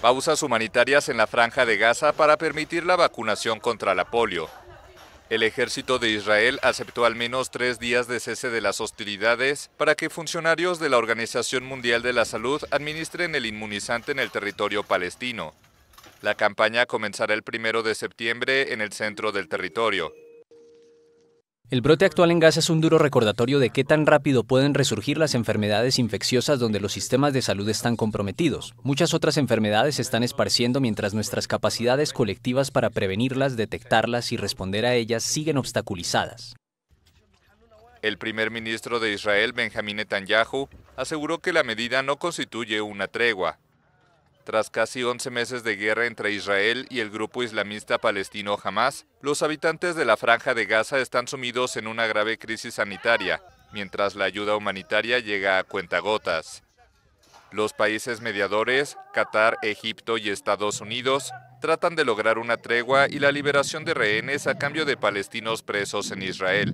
Pausas humanitarias en la franja de Gaza para permitir la vacunación contra la polio. El ejército de Israel aceptó al menos tres días de cese de las hostilidades para que funcionarios de la Organización Mundial de la Salud administren el inmunizante en el territorio palestino. La campaña comenzará el primero de septiembre en el centro del territorio. El brote actual en Gaza es un duro recordatorio de qué tan rápido pueden resurgir las enfermedades infecciosas donde los sistemas de salud están comprometidos. Muchas otras enfermedades se están esparciendo mientras nuestras capacidades colectivas para prevenirlas, detectarlas y responder a ellas siguen obstaculizadas. El primer ministro de Israel, Benjamín Netanyahu, aseguró que la medida no constituye una tregua, tras casi 11 meses de guerra entre Israel y el grupo islamista palestino Hamas, los habitantes de la franja de Gaza están sumidos en una grave crisis sanitaria, mientras la ayuda humanitaria llega a cuentagotas. Los países mediadores, Qatar, Egipto y Estados Unidos, tratan de lograr una tregua y la liberación de rehenes a cambio de palestinos presos en Israel.